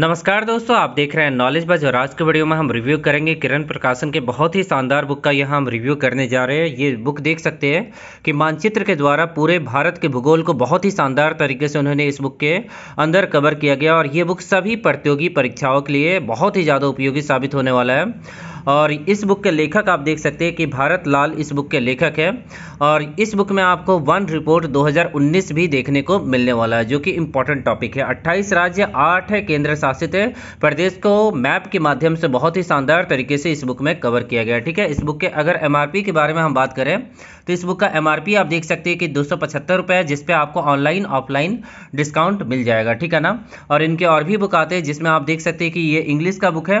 नमस्कार दोस्तों आप देख रहे हैं नॉलेज बज और आज के वीडियो में हम रिव्यू करेंगे किरण प्रकाशन के बहुत ही शानदार बुक का यहाँ हम रिव्यू करने जा रहे हैं ये बुक देख सकते हैं कि मानचित्र के द्वारा पूरे भारत के भूगोल को बहुत ही शानदार तरीके से उन्होंने इस बुक के अंदर कवर किया गया और ये बुक सभी प्रतियोगी परीक्षाओं के लिए बहुत ही ज़्यादा उपयोगी साबित होने वाला है और इस बुक के लेखक आप देख सकते हैं कि भारत लाल इस बुक के लेखक है और इस बुक में आपको वन रिपोर्ट 2019 भी देखने को मिलने वाला है जो कि इम्पोर्टेंट टॉपिक है 28 राज्य आठ केंद्र शासित है प्रदेश को मैप के माध्यम से बहुत ही शानदार तरीके से इस बुक में कवर किया गया ठीक है इस बुक के अगर एम के बारे में हम बात करें तो इस बुक का एम आप देख सकते हैं कि दो है जिसपे आपको ऑनलाइन ऑफलाइन डिस्काउंट मिल जाएगा ठीक है ना और इनके और भी बुक आते हैं जिसमें आप देख सकते हैं कि ये इंग्लिश का बुक है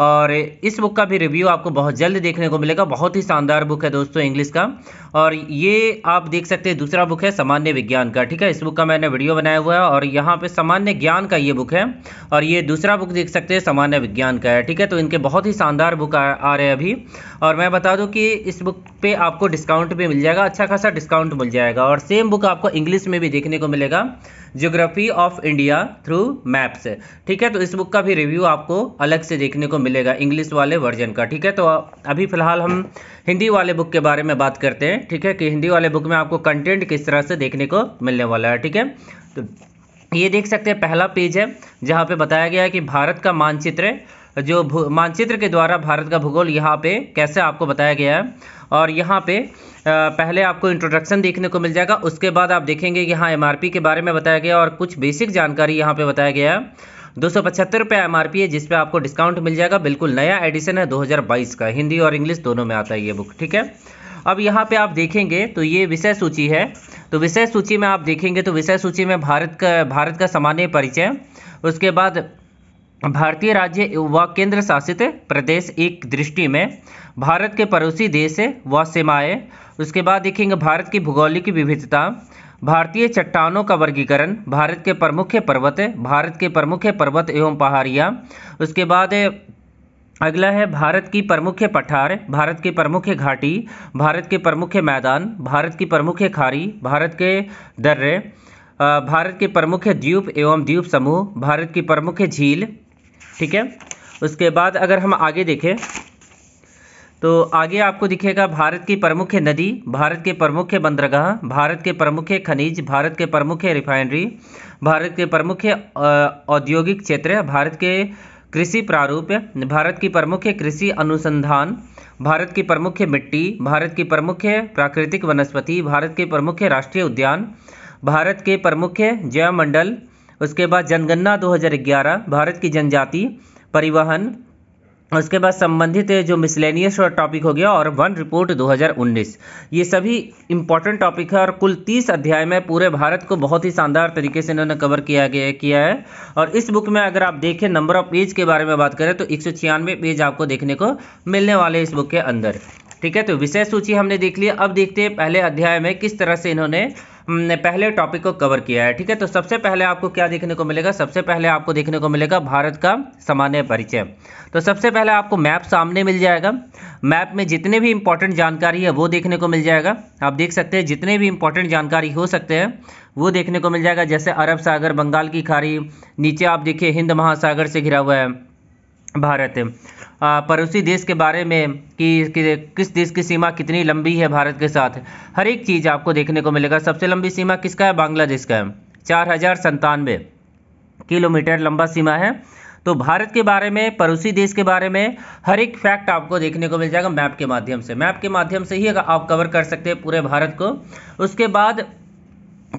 और इस बुक का भी रिव्यू आपको बहुत जल्द देखने को मिलेगा बहुत ही शानदार बुक है दोस्तों इंग्लिश का और ये आप देख सकते हैं दूसरा बुक है सामान्य विज्ञान का ठीक है इस बुक का मैंने वीडियो बनाया हुआ है और यहाँ पे सामान्य ज्ञान का ये बुक है और ये दूसरा बुक देख सकते हैं सामान्य विज्ञान का है ठीक है तो इनके बहुत ही शानदार बुक आ, आ रहे हैं अभी और मैं बता दूँ कि इस बुक पर आपको डिस्काउंट भी मिल जाएगा अच्छा खासा डिस्काउंट मिल जाएगा और सेम बुक आपको इंग्लिश में भी देखने को मिलेगा geography of India through maps ठीक है तो इस बुक का भी रिव्यू आपको अलग से देखने को मिलेगा इंग्लिश वाले वर्जन का ठीक है तो अभी फिलहाल हम हिंदी वाले बुक के बारे में बात करते हैं ठीक है कि हिंदी वाले बुक में आपको कंटेंट किस तरह से देखने को मिलने वाला है ठीक है तो ये देख सकते हैं पहला पेज है जहाँ पे बताया गया है कि भारत का मानचित्र जो मानचित्र के द्वारा भारत का भूगोल यहाँ पे कैसे आपको बताया गया है और यहाँ पे पहले आपको इंट्रोडक्शन देखने को मिल जाएगा उसके बाद आप देखेंगे यहाँ एम के बारे में बताया गया और कुछ बेसिक जानकारी यहाँ पर बताया गया है दो सौ पचहत्तर रुपये एम है जिस पर आपको डिस्काउंट मिल जाएगा बिल्कुल नया एडिशन है 2022 का हिंदी और इंग्लिश दोनों में आता है ये बुक ठीक है अब यहाँ पे आप देखेंगे तो ये विषय सूची है तो विषय सूची में आप देखेंगे तो विषय सूची में भारत का भारत का सामान्य परिचय उसके बाद भारतीय राज्य व केंद्र शासित प्रदेश एक दृष्टि में भारत के पड़ोसी देश व सीमाएँ उसके बाद देखेंगे भारत की भूगोलिक विविधता भारतीय चट्टानों का वर्गीकरण भारत के प्रमुख पर्वत भारत के प्रमुख पर्वत एवं पहाड़ियाँ उसके बाद अगला है भारत की प्रमुख पठार भारत की प्रमुख घाटी भारत के प्रमुख मैदान भारत की प्रमुख खारी भारत के दर्रे भारत के प्रमुख द्वीप एवं द्वीप समूह भारत की प्रमुख झील ठीक है उसके बाद अगर हम आगे देखें तो आगे आपको दिखेगा भारत की प्रमुख नदी भारत के प्रमुख बंदरगाह भारत के प्रमुख खनिज भारत के प्रमुख रिफाइनरी भारत के प्रमुख औद्योगिक क्षेत्र भारत के कृषि प्रारूप भारत की प्रमुख कृषि अनुसंधान भारत की प्रमुख मिट्टी भारत की प्रमुख प्राकृतिक वनस्पति भारत के प्रमुख राष्ट्रीय उद्यान भारत के प्रमुख जैव मंडल उसके बाद जनगणना 2011 भारत की जनजाति परिवहन उसके बाद संबंधित जो मिसलेनियस टॉपिक हो गया और वन रिपोर्ट 2019 ये सभी इंपॉर्टेंट टॉपिक है और कुल 30 अध्याय में पूरे भारत को बहुत ही शानदार तरीके से इन्होंने कवर किया गया किया है और इस बुक में अगर आप देखें नंबर ऑफ पेज के बारे में बात करें तो एक पेज आपको देखने को मिलने वाले इस बुक के अंदर ठीक है तो विषय सूची हमने देख लिया अब देखते हैं पहले अध्याय में किस तरह से इन्होंने हम्म, पहले टॉपिक को कवर किया है ठीक है तो सबसे पहले आपको क्या देखने को मिलेगा सबसे पहले आपको देखने को मिलेगा भारत का सामान्य परिचय तो सबसे पहले आपको मैप सामने मिल जाएगा मैप में जितने भी इंपॉर्टेंट जानकारी है वो देखने को मिल जाएगा आप देख सकते हैं जितने भी इंपॉर्टेंट जानकारी हो सकते हैं वो देखने को मिल जाएगा जैसे अरब सागर बंगाल की खाड़ी नीचे आप देखिए हिंद महासागर से घिरा हुआ है भारत पड़ोसी देश के बारे में कि, किस देश की सीमा कितनी लंबी है भारत के साथ हर एक चीज़ आपको देखने को मिलेगा सबसे लंबी सीमा किसका है बांग्लादेश का है चार हज़ार संतानवे किलोमीटर लंबा सीमा है तो भारत के बारे में पड़ोसी देश के बारे में हर एक फैक्ट आपको देखने को मिल जाएगा मैप के माध्यम से मैप के माध्यम से ही आप कवर कर सकते हैं पूरे भारत को उसके बाद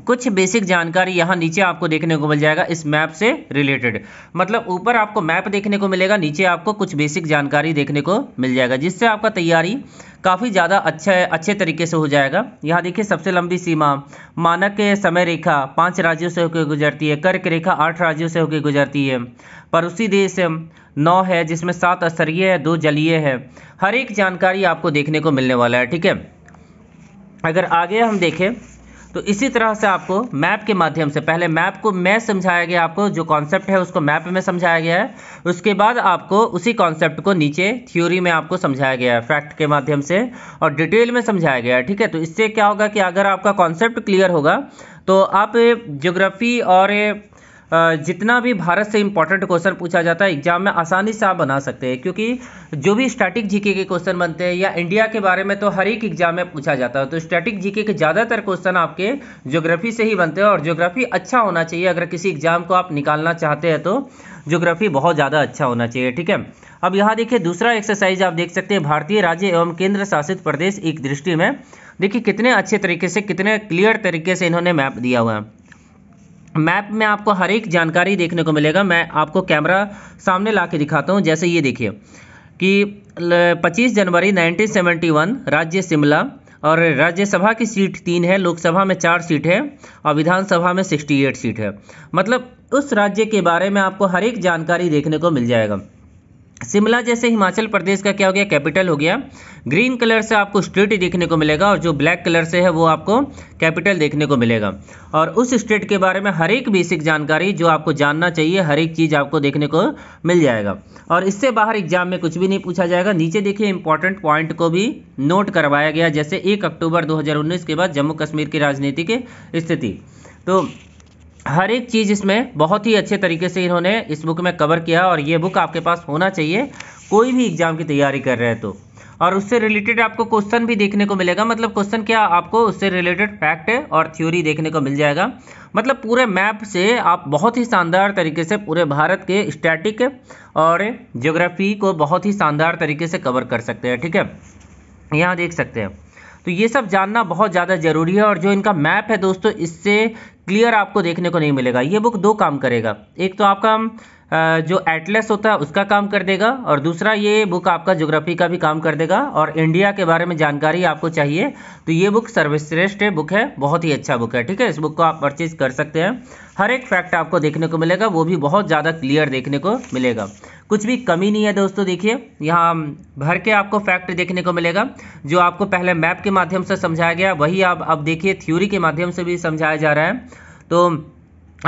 कुछ बेसिक जानकारी यहाँ नीचे आपको देखने को मिल जाएगा इस मैप से रिलेटेड मतलब ऊपर आपको मैप देखने को मिलेगा नीचे आपको कुछ बेसिक जानकारी देखने को मिल जाएगा जिससे आपका तैयारी काफ़ी ज़्यादा अच्छा अच्छे तरीके से हो जाएगा यहाँ देखिए सबसे लंबी सीमा मानक समय रेखा पाँच राज्यों से होकर गुजरती है कर्क रेखा आठ राज्यों से होकर गुजरती है पड़ोसी देश नौ है जिसमें सात स्तरीय है दो जलीय है हर एक जानकारी आपको देखने को मिलने वाला है ठीक है अगर आगे हम देखें तो इसी तरह से आपको मैप के माध्यम से पहले मैप को मैं समझाया गया आपको जो कॉन्सेप्ट है उसको मैप में समझाया गया है उसके बाद आपको उसी कॉन्सेप्ट को नीचे थ्योरी में आपको समझाया गया है फैक्ट के माध्यम से और डिटेल में समझाया गया है ठीक है तो इससे क्या होगा कि अगर आपका कॉन्सेप्ट क्लियर होगा तो आप ज्योग्राफी और जितना भी भारत से इंपॉर्टेंट क्वेश्चन पूछा जाता है एग्जाम में आसानी से आप बना सकते हैं क्योंकि जो भी स्टैटिक जीके के क्वेश्चन बनते हैं या इंडिया के बारे में तो हर एक एग्जाम में पूछा जाता है तो स्टैटिक जीके के ज़्यादातर क्वेश्चन आपके ज्योग्राफी से ही बनते हैं और ज्योग्राफी अच्छा होना चाहिए अगर किसी एग्जाम को आप निकालना चाहते हैं तो ज्योग्राफी बहुत ज़्यादा अच्छा होना चाहिए ठीक है अब यहाँ देखिए दूसरा एक्सरसाइज आप देख सकते हैं भारतीय राज्य एवं केंद्र शासित प्रदेश एक दृष्टि में देखिए कितने अच्छे तरीके से कितने क्लियर तरीके से इन्होंने मैप दिया हुआ है मैप में आपको हर एक जानकारी देखने को मिलेगा मैं आपको कैमरा सामने ला के दिखाता हूँ जैसे ये देखिए कि 25 जनवरी 1971 राज्य शिमला और राज्यसभा की सीट तीन है लोकसभा में चार सीट है और विधानसभा में 68 सीट है मतलब उस राज्य के बारे में आपको हर एक जानकारी देखने को मिल जाएगा शिमला जैसे हिमाचल प्रदेश का क्या हो गया कैपिटल हो गया ग्रीन कलर से आपको स्टेट देखने को मिलेगा और जो ब्लैक कलर से है वो आपको कैपिटल देखने को मिलेगा और उस स्टेट के बारे में हर एक बेसिक जानकारी जो आपको जानना चाहिए हर एक चीज़ आपको देखने को मिल जाएगा और इससे बाहर एग्जाम में कुछ भी नहीं पूछा जाएगा नीचे देखिए इंपॉर्टेंट पॉइंट को भी नोट करवाया गया जैसे एक अक्टूबर दो के बाद जम्मू कश्मीर की राजनीति की स्थिति तो हर एक चीज़ इसमें बहुत ही अच्छे तरीके से इन्होंने इस बुक में कवर किया और ये बुक आपके पास होना चाहिए कोई भी एग्ज़ाम की तैयारी कर रहे हैं तो और उससे रिलेटेड आपको क्वेश्चन भी देखने को मिलेगा मतलब क्वेश्चन क्या आपको उससे रिलेटेड फैक्ट और थ्योरी देखने को मिल जाएगा मतलब पूरे मैप से आप बहुत ही शानदार तरीके से पूरे भारत के स्टैटिक और ज्योग्राफी को बहुत ही शानदार तरीके से कवर कर सकते हैं ठीक है यहाँ देख सकते हैं तो ये सब जानना बहुत ज़्यादा ज़रूरी है और जो इनका मैप है दोस्तों इससे क्लियर आपको देखने को नहीं मिलेगा ये बुक दो काम करेगा एक तो आपका जो एटलेस होता है उसका काम कर देगा और दूसरा ये बुक आपका ज्योग्राफी का भी काम कर देगा और इंडिया के बारे में जानकारी आपको चाहिए तो ये बुक सर्वश्रेष्ठ बुक है बहुत ही अच्छा बुक है ठीक है इस बुक को आप परचेज कर सकते हैं हर एक फैक्ट आपको देखने को मिलेगा वो भी बहुत ज़्यादा क्लियर देखने को मिलेगा कुछ भी कमी नहीं है दोस्तों देखिए यहाँ भर के आपको फैक्ट देखने को मिलेगा जो आपको पहले मैप के माध्यम से समझाया गया वही आप अब देखिए थ्योरी के माध्यम से भी समझाया जा रहा है तो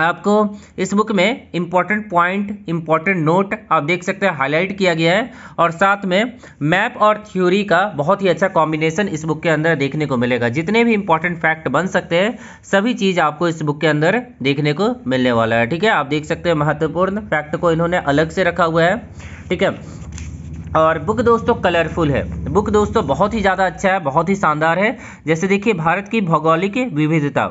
आपको इस बुक में इम्पॉर्टेंट पॉइंट इम्पॉर्टेंट नोट आप देख सकते हैं हाईलाइट किया गया है और साथ में मैप और थ्योरी का बहुत ही अच्छा कॉम्बिनेशन इस बुक के अंदर देखने को मिलेगा जितने भी इम्पॉर्टेंट फैक्ट बन सकते हैं सभी चीज़ आपको इस बुक के अंदर देखने को मिलने वाला है ठीक है आप देख सकते हैं महत्वपूर्ण फैक्ट को इन्होंने अलग से रखा हुआ है ठीक है और बुक दोस्तों कलरफुल है बुक दोस्तों बहुत ही ज़्यादा अच्छा है बहुत ही शानदार है जैसे देखिए भारत की भौगोलिक विविधता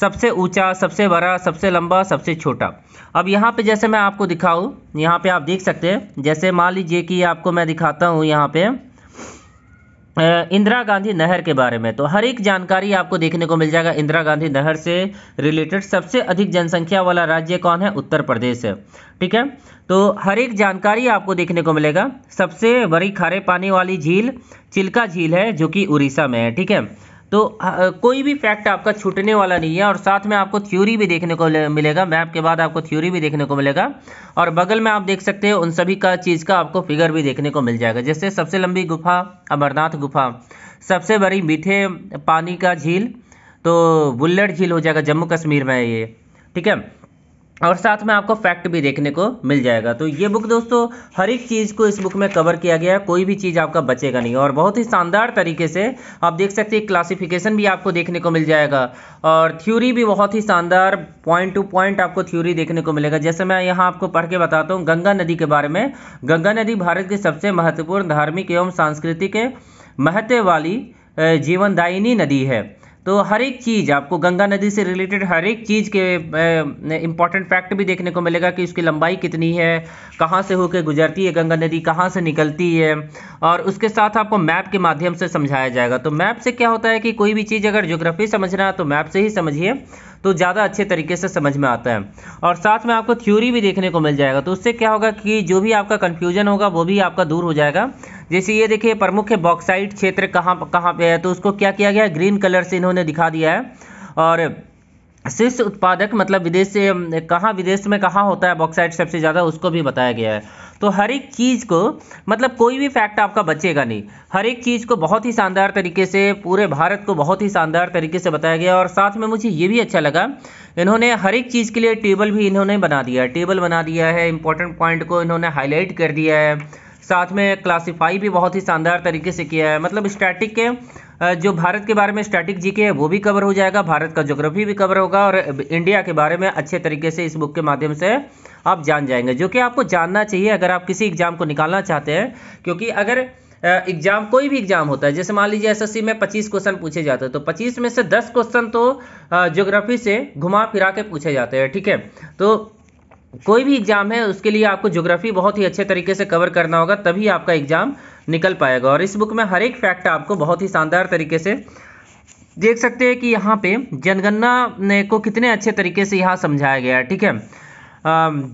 सबसे ऊंचा सबसे बड़ा सबसे लंबा सबसे छोटा अब यहाँ पे जैसे मैं आपको दिखाऊँ यहाँ पे आप देख सकते हैं जैसे मान लीजिए कि आपको मैं दिखाता हूँ यहाँ पे इंदिरा गांधी नहर के बारे में तो हर एक जानकारी आपको देखने को मिल जाएगा इंदिरा गांधी नहर से रिलेटेड सबसे अधिक जनसंख्या वाला राज्य कौन है उत्तर प्रदेश है ठीक है तो हर एक जानकारी आपको देखने को मिलेगा सबसे बड़ी खारे पानी वाली झील चिल्का झील है जो कि उड़ीसा में है ठीक है तो कोई भी फैक्ट आपका छूटने वाला नहीं है और साथ में आपको थ्योरी भी देखने को मिलेगा मैप के बाद आपको थ्योरी भी देखने को मिलेगा और बगल में आप देख सकते हैं उन सभी का चीज़ का आपको फिगर भी देखने को मिल जाएगा जैसे सबसे लंबी गुफा अमरनाथ गुफा सबसे बड़ी मीठे पानी का झील तो बुल्लेट झील हो जाएगा जम्मू कश्मीर में ये ठीक है और साथ में आपको फैक्ट भी देखने को मिल जाएगा तो ये बुक दोस्तों हर एक चीज़ को इस बुक में कवर किया गया है कोई भी चीज़ आपका बचेगा नहीं और बहुत ही शानदार तरीके से आप देख सकते हैं क्लासिफिकेशन भी आपको देखने को मिल जाएगा और थ्योरी भी बहुत ही शानदार पॉइंट टू पॉइंट आपको थ्योरी देखने को मिलेगा जैसे मैं यहाँ आपको पढ़ के बताता हूँ गंगा नदी के बारे में गंगा नदी भारत की सबसे महत्वपूर्ण धार्मिक एवं सांस्कृतिक महत्व वाली जीवनदायिनी नदी है तो हर एक चीज़ आपको गंगा नदी से रिलेटेड हर एक चीज़ के इम्पॉर्टेंट फैक्ट भी देखने को मिलेगा कि उसकी लंबाई कितनी है कहाँ से होकर गुजरती है गंगा नदी कहाँ से निकलती है और उसके साथ आपको मैप के माध्यम से समझाया जाएगा तो मैप से क्या होता है कि कोई भी चीज़ अगर ज्योग्राफी समझना है तो मैप से ही समझिए तो ज़्यादा अच्छे तरीके से समझ में आता है और साथ में आपको थ्योरी भी देखने को मिल जाएगा तो उससे क्या होगा कि जो भी आपका कन्फ्यूजन होगा वो भी आपका दूर हो जाएगा जैसे ये देखिए प्रमुख है बॉक्साइट क्षेत्र कहाँ कहाँ पे है तो उसको क्या किया गया है ग्रीन कलर से इन्होंने दिखा दिया है और शीर्ष उत्पादक मतलब विदेश से कहाँ विदेश में कहाँ होता है बॉक्साइट सबसे ज़्यादा उसको भी बताया गया है तो हर एक चीज़ को मतलब कोई भी फैक्ट आपका बचेगा नहीं हर एक चीज़ को बहुत ही शानदार तरीके से पूरे भारत को बहुत ही शानदार तरीके से बताया गया और साथ में मुझे ये भी अच्छा लगा इन्होंने हर एक चीज़ के लिए टेबल भी इन्होंने बना दिया है टेबल बना दिया है इंपॉर्टेंट पॉइंट को इन्होंने हाईलाइट कर दिया है साथ में क्लासीफाई भी बहुत ही शानदार तरीके से किया है मतलब स्टैटिक के जो भारत के बारे में स्टैटिक जी के है वो भी कवर हो जाएगा भारत का जोग्राफी भी कवर होगा और इंडिया के बारे में अच्छे तरीके से इस बुक के माध्यम से आप जान जाएंगे जो कि आपको जानना चाहिए अगर आप किसी एग्जाम को निकालना चाहते हैं क्योंकि अगर एग्जाम कोई भी एग्जाम होता है जैसे मान लीजिए एसएससी में 25 क्वेश्चन पूछे जाते हैं तो 25 में से 10 क्वेश्चन तो ज्योग्राफी से घुमा फिरा के पूछे जाते हैं ठीक है तो कोई भी एग्ज़ाम है उसके लिए आपको ज्योग्राफी बहुत ही अच्छे तरीके से कवर करना होगा तभी आपका एग्ज़ाम निकल पाएगा और इस बुक में हर एक फैक्ट आपको बहुत ही शानदार तरीके से देख सकते हैं कि यहाँ पे जनगणना ने को कितने अच्छे तरीके से यहाँ समझाया गया है ठीक है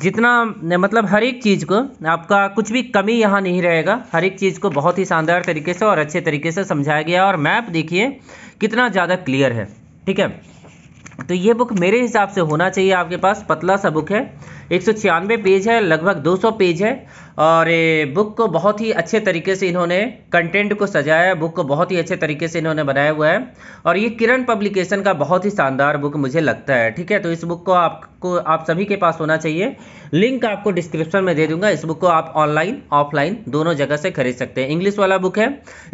जितना मतलब हर एक चीज़ को आपका कुछ भी कमी यहाँ नहीं रहेगा हर एक चीज़ को बहुत ही शानदार तरीके से और अच्छे तरीके से समझाया गया और मैप देखिए कितना ज़्यादा क्लियर है ठीक है तो ये बुक मेरे हिसाब से होना चाहिए आपके पास पतला सा बुक है एक पेज है लगभग 200 पेज है और ये बुक को बहुत ही अच्छे तरीके से इन्होंने कंटेंट को सजाया बुक को बहुत ही अच्छे तरीके से इन्होंने बनाया हुआ है और ये किरण पब्लिकेशन का बहुत ही शानदार बुक मुझे लगता है ठीक है तो इस बुक को आपको आप सभी के पास होना चाहिए लिंक आपको डिस्क्रिप्शन में दे दूंगा इस बुक को आप ऑनलाइन ऑफलाइन दोनों जगह से खरीद सकते हैं इंग्लिश वाला बुक है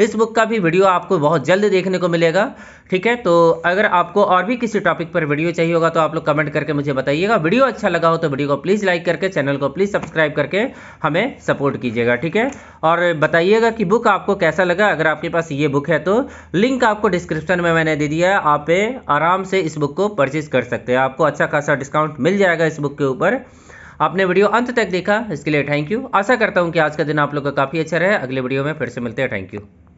इस बुक का भी वीडियो आपको बहुत जल्द देखने को मिलेगा ठीक है तो अगर आपको और भी किसी टॉपिक पर वीडियो चाहिए होगा तो आप लोग कमेंट करके मुझे बताइएगा वीडियो अच्छा लगा हो तो वीडियो को प्लीज़ लाइक करके चैनल को प्लीज़ सब्सक्राइब करके हमें हमें सपोर्ट कीजिएगा ठीक है और बताइएगा कि बुक आपको कैसा लगा अगर आपके पास ये बुक है तो लिंक आपको डिस्क्रिप्शन में मैंने दे दिया है आप आराम से इस बुक को परचेज कर सकते हैं आपको अच्छा खासा डिस्काउंट मिल जाएगा इस बुक के ऊपर आपने वीडियो अंत तक देखा इसके लिए थैंक यू आशा करता हूँ कि आज का दिन आप लोग का काफ़ी अच्छा रहे अगले वीडियो में फिर से मिलते हैं थैंक यू